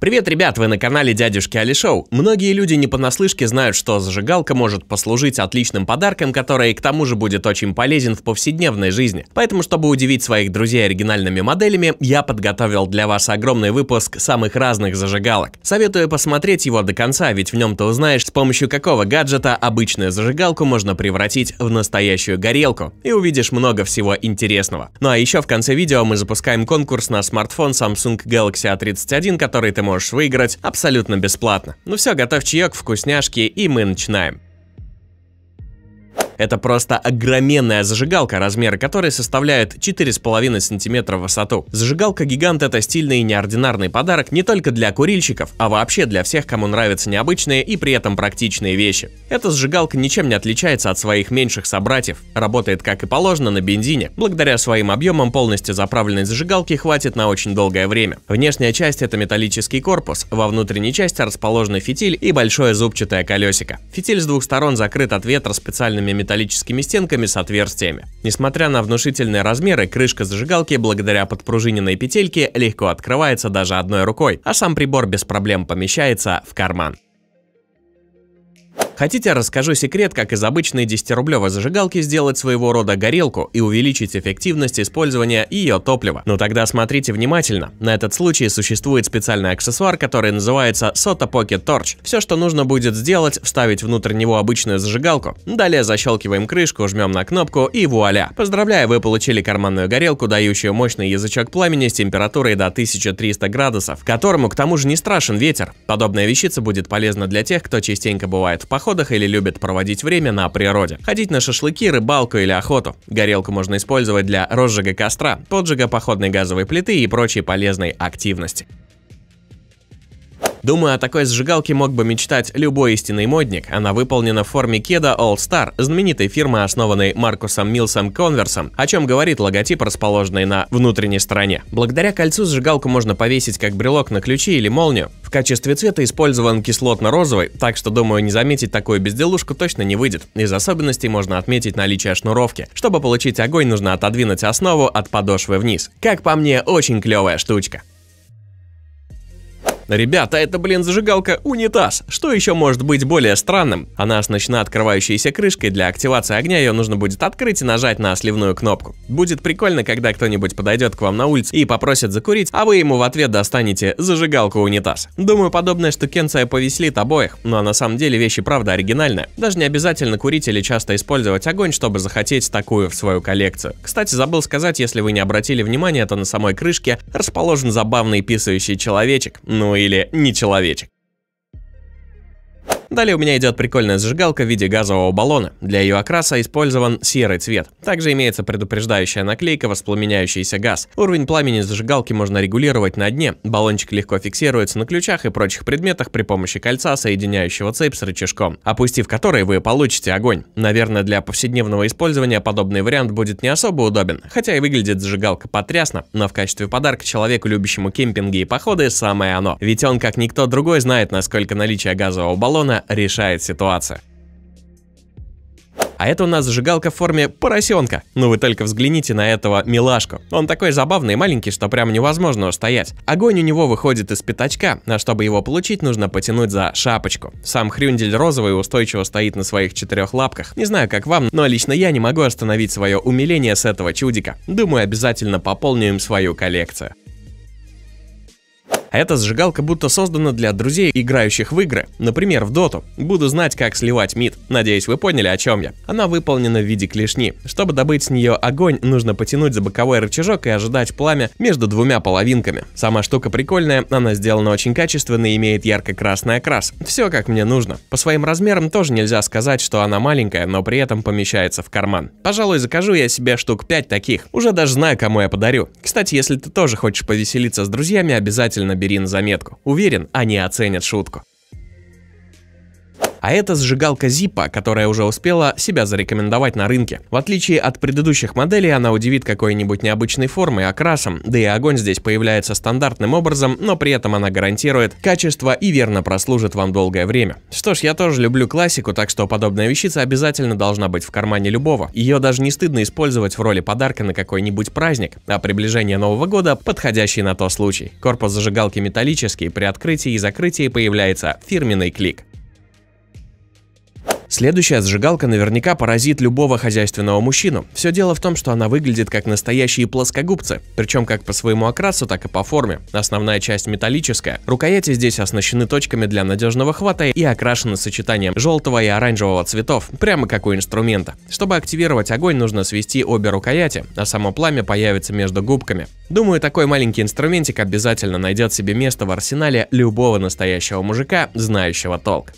Привет, ребят, вы на канале Дядюшки Али Шоу. Многие люди не понаслышке знают, что зажигалка может послужить отличным подарком, который к тому же будет очень полезен в повседневной жизни. Поэтому, чтобы удивить своих друзей оригинальными моделями, я подготовил для вас огромный выпуск самых разных зажигалок. Советую посмотреть его до конца, ведь в нем ты узнаешь, с помощью какого гаджета обычную зажигалку можно превратить в настоящую горелку. И увидишь много всего интересного. Ну а еще в конце видео мы запускаем конкурс на смартфон Samsung Galaxy A31, который ты ты можешь выиграть абсолютно бесплатно. Ну все, готовь чаек, вкусняшки и мы начинаем. Это просто огроменная зажигалка, размеры которой составляют 4,5 см в высоту. Зажигалка-гигант это стильный и неординарный подарок не только для курильщиков, а вообще для всех, кому нравятся необычные и при этом практичные вещи. Эта зажигалка ничем не отличается от своих меньших собратьев, работает как и положено на бензине. Благодаря своим объемам полностью заправленной зажигалки хватит на очень долгое время. Внешняя часть это металлический корпус, во внутренней части расположены фитиль и большое зубчатое колесико. Фитиль с двух сторон закрыт от ветра специальными металлическими стенками с отверстиями. Несмотря на внушительные размеры, крышка зажигалки благодаря подпружиненной петельке легко открывается даже одной рукой, а сам прибор без проблем помещается в карман. Хотите, расскажу секрет, как из обычной 10-рублевой зажигалки сделать своего рода горелку и увеличить эффективность использования ее топлива. Но ну тогда смотрите внимательно. На этот случай существует специальный аксессуар, который называется Sota Pocket Torch. Все, что нужно будет сделать, вставить внутрь него обычную зажигалку. Далее защелкиваем крышку, жмем на кнопку и вуаля. Поздравляю, вы получили карманную горелку, дающую мощный язычок пламени с температурой до 1300 градусов, которому к тому же не страшен ветер. Подобная вещица будет полезна для тех, кто частенько бывает в походе походах или любят проводить время на природе. Ходить на шашлыки, рыбалку или охоту. Горелку можно использовать для розжига костра, поджига походной газовой плиты и прочей полезной активности. Думаю, о такой сжигалке мог бы мечтать любой истинный модник. Она выполнена в форме кеда All Star, знаменитой фирмы, основанной Маркусом Милсом Конверсом, о чем говорит логотип, расположенный на внутренней стороне. Благодаря кольцу зажигалку можно повесить как брелок на ключи или молнию качестве цвета использован кислотно-розовый, так что думаю не заметить такую безделушку точно не выйдет. Из особенностей можно отметить наличие шнуровки. Чтобы получить огонь нужно отодвинуть основу от подошвы вниз. Как по мне, очень клевая штучка. Ребята, это, блин, зажигалка унитаз. Что еще может быть более странным? Она оснащена открывающейся крышкой. Для активации огня ее нужно будет открыть и нажать на сливную кнопку. Будет прикольно, когда кто-нибудь подойдет к вам на улице и попросит закурить, а вы ему в ответ достанете зажигалку унитаз. Думаю, подобная штукенция повеселит обоих. Ну а на самом деле вещи правда оригинальная. Даже не обязательно курить или часто использовать огонь, чтобы захотеть такую в свою коллекцию. Кстати, забыл сказать, если вы не обратили внимания, то на самой крышке расположен забавный писающий человечек. Ну и или не человечек. Далее у меня идет прикольная зажигалка в виде газового баллона. Для ее окраса использован серый цвет. Также имеется предупреждающая наклейка, воспламеняющийся газ. Уровень пламени зажигалки можно регулировать на дне. Баллончик легко фиксируется на ключах и прочих предметах при помощи кольца, соединяющего цепь с рычажком, опустив который вы получите огонь. Наверное, для повседневного использования подобный вариант будет не особо удобен, хотя и выглядит зажигалка потрясно, но в качестве подарка человеку, любящему кемпинги и походы, самое оно. Ведь он, как никто другой, знает, насколько наличие газового баллона решает ситуацию. А это у нас зажигалка в форме поросенка. Ну вы только взгляните на этого милашку. Он такой забавный и маленький, что прям невозможно устоять. Огонь у него выходит из пятачка, а чтобы его получить, нужно потянуть за шапочку. Сам хрюндель розовый устойчиво стоит на своих четырех лапках. Не знаю, как вам, но лично я не могу остановить свое умиление с этого чудика. Думаю, обязательно пополню им свою коллекцию. А эта сжигалка будто создана для друзей, играющих в игры, например, в доту. Буду знать, как сливать мид. Надеюсь, вы поняли, о чем я. Она выполнена в виде клешни. Чтобы добыть с нее огонь, нужно потянуть за боковой рычажок и ожидать пламя между двумя половинками. Сама штука прикольная, она сделана очень качественно и имеет ярко-красный окрас. Все как мне нужно. По своим размерам тоже нельзя сказать, что она маленькая, но при этом помещается в карман. Пожалуй, закажу я себе штук 5 таких. Уже даже знаю, кому я подарю. Кстати, если ты тоже хочешь повеселиться с друзьями, обязательно бери на заметку. Уверен, они оценят шутку. А это сжигалка Zippo, которая уже успела себя зарекомендовать на рынке. В отличие от предыдущих моделей, она удивит какой-нибудь необычной формой, окрасом, да и огонь здесь появляется стандартным образом, но при этом она гарантирует качество и верно прослужит вам долгое время. Что ж, я тоже люблю классику, так что подобная вещица обязательно должна быть в кармане любого. Ее даже не стыдно использовать в роли подарка на какой-нибудь праздник, а приближение Нового года – подходящий на то случай. Корпус зажигалки металлический, при открытии и закрытии появляется фирменный клик. Следующая зажигалка наверняка поразит любого хозяйственного мужчину. Все дело в том, что она выглядит как настоящие плоскогубцы, причем как по своему окрасу, так и по форме. Основная часть металлическая. Рукояти здесь оснащены точками для надежного хвата и окрашены сочетанием желтого и оранжевого цветов, прямо как у инструмента. Чтобы активировать огонь, нужно свести обе рукояти, а само пламя появится между губками. Думаю, такой маленький инструментик обязательно найдет себе место в арсенале любого настоящего мужика, знающего толк.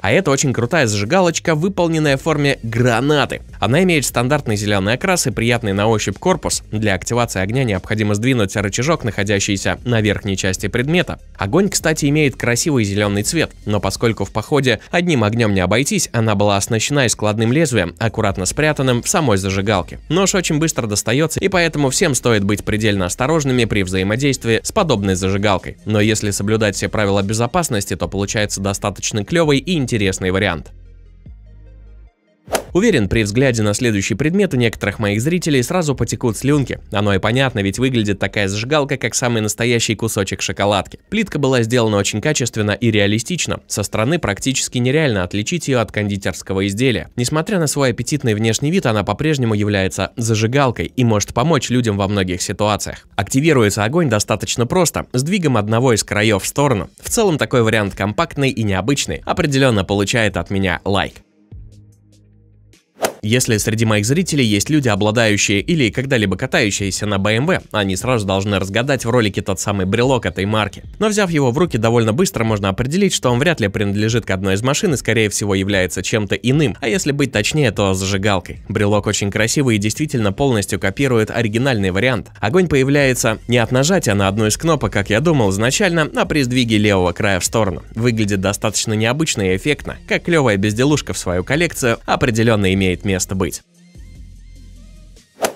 А это очень крутая зажигалочка, выполненная в форме гранаты. Она имеет стандартный зеленый окрас и приятный на ощупь корпус. Для активации огня необходимо сдвинуть рычажок, находящийся на верхней части предмета. Огонь, кстати, имеет красивый зеленый цвет, но поскольку в походе одним огнем не обойтись, она была оснащена и складным лезвием, аккуратно спрятанным в самой зажигалке. Нож очень быстро достается, и поэтому всем стоит быть предельно осторожными при взаимодействии с подобной зажигалкой. Но если соблюдать все правила безопасности, то получается достаточно клевый и интересный интересный вариант. Уверен, при взгляде на следующий предмет у некоторых моих зрителей сразу потекут слюнки. Оно и понятно, ведь выглядит такая зажигалка, как самый настоящий кусочек шоколадки. Плитка была сделана очень качественно и реалистично. Со стороны практически нереально отличить ее от кондитерского изделия. Несмотря на свой аппетитный внешний вид, она по-прежнему является зажигалкой и может помочь людям во многих ситуациях. Активируется огонь достаточно просто, сдвигом одного из краев в сторону. В целом такой вариант компактный и необычный. Определенно получает от меня лайк. Если среди моих зрителей есть люди, обладающие или когда-либо катающиеся на BMW, они сразу должны разгадать в ролике тот самый брелок этой марки. Но взяв его в руки, довольно быстро можно определить, что он вряд ли принадлежит к одной из машин и скорее всего является чем-то иным, а если быть точнее, то зажигалкой. Брелок очень красивый и действительно полностью копирует оригинальный вариант. Огонь появляется не от нажатия на одну из кнопок, как я думал изначально, а при сдвиге левого края в сторону. Выглядит достаточно необычно и эффектно, как клевая безделушка в свою коллекцию определенно имеет место место быть.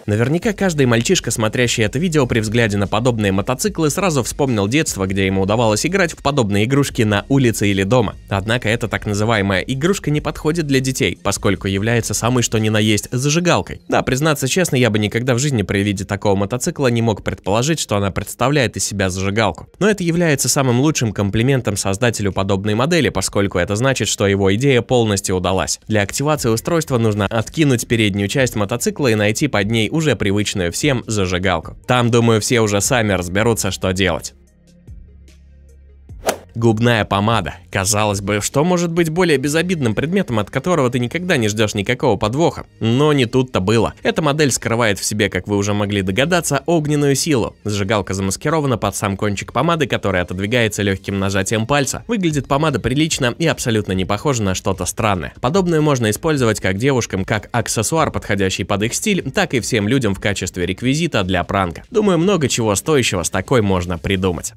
Наверняка каждый мальчишка, смотрящий это видео при взгляде на подобные мотоциклы, сразу вспомнил детство, где ему удавалось играть в подобные игрушки на улице или дома. Однако эта так называемая игрушка не подходит для детей, поскольку является самой что ни на есть зажигалкой. Да, признаться честно, я бы никогда в жизни при виде такого мотоцикла не мог предположить, что она представляет из себя зажигалку. Но это является самым лучшим комплиментом создателю подобной модели, поскольку это значит, что его идея полностью удалась. Для активации устройства нужно откинуть переднюю часть мотоцикла и найти под ней уже привычную всем зажигалку. Там, думаю, все уже сами разберутся, что делать. Губная помада. Казалось бы, что может быть более безобидным предметом, от которого ты никогда не ждешь никакого подвоха? Но не тут-то было. Эта модель скрывает в себе, как вы уже могли догадаться, огненную силу. Сжигалка замаскирована под сам кончик помады, которая отодвигается легким нажатием пальца. Выглядит помада прилично и абсолютно не похожа на что-то странное. Подобную можно использовать как девушкам, как аксессуар, подходящий под их стиль, так и всем людям в качестве реквизита для пранка. Думаю, много чего стоящего с такой можно придумать.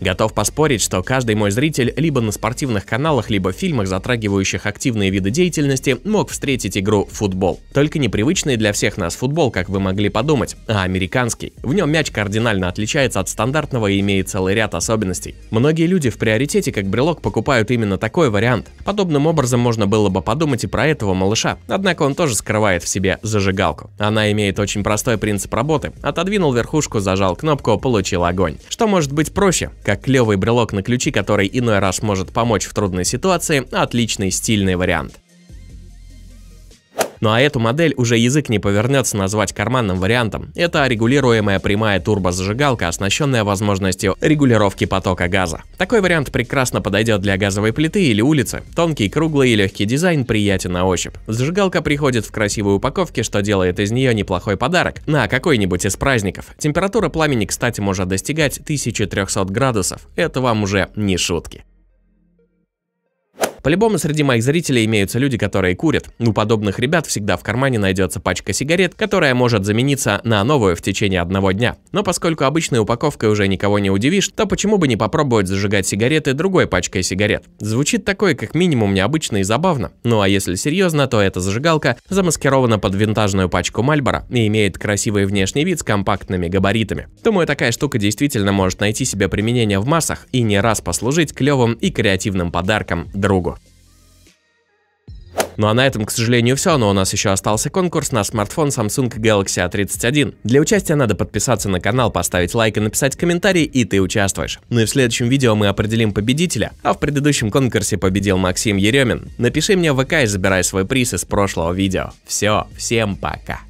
Готов поспорить, что каждый мой зритель либо на спортивных каналах, либо фильмах, затрагивающих активные виды деятельности, мог встретить игру футбол. Только непривычный для всех нас футбол, как вы могли подумать, а американский. В нем мяч кардинально отличается от стандартного и имеет целый ряд особенностей. Многие люди в приоритете как брелок покупают именно такой вариант. Подобным образом можно было бы подумать и про этого малыша, однако он тоже скрывает в себе зажигалку. Она имеет очень простой принцип работы. Отодвинул верхушку, зажал кнопку, получил огонь. Что может быть проще? Как клевый брелок на ключи, который иной раз может помочь в трудной ситуации, отличный стильный вариант. Ну а эту модель уже язык не повернется назвать карманным вариантом. Это регулируемая прямая турбозажигалка, оснащенная возможностью регулировки потока газа. Такой вариант прекрасно подойдет для газовой плиты или улицы. Тонкий, круглый и легкий дизайн приятен на ощупь. Зажигалка приходит в красивой упаковке, что делает из нее неплохой подарок на какой-нибудь из праздников. Температура пламени, кстати, может достигать 1300 градусов. Это вам уже не шутки. По-любому среди моих зрителей имеются люди, которые курят. У подобных ребят всегда в кармане найдется пачка сигарет, которая может замениться на новую в течение одного дня. Но поскольку обычной упаковкой уже никого не удивишь, то почему бы не попробовать зажигать сигареты другой пачкой сигарет? Звучит такое как минимум необычно и забавно. Ну а если серьезно, то эта зажигалка замаскирована под винтажную пачку Мальбора и имеет красивый внешний вид с компактными габаритами. Думаю, такая штука действительно может найти себе применение в массах и не раз послужить клевым и креативным подарком другу. Ну а на этом, к сожалению, все, но у нас еще остался конкурс на смартфон Samsung Galaxy A31. Для участия надо подписаться на канал, поставить лайк и написать комментарий, и ты участвуешь. Ну и в следующем видео мы определим победителя, а в предыдущем конкурсе победил Максим Еремин. Напиши мне в ВК и забирай свой приз из прошлого видео. Все, всем пока.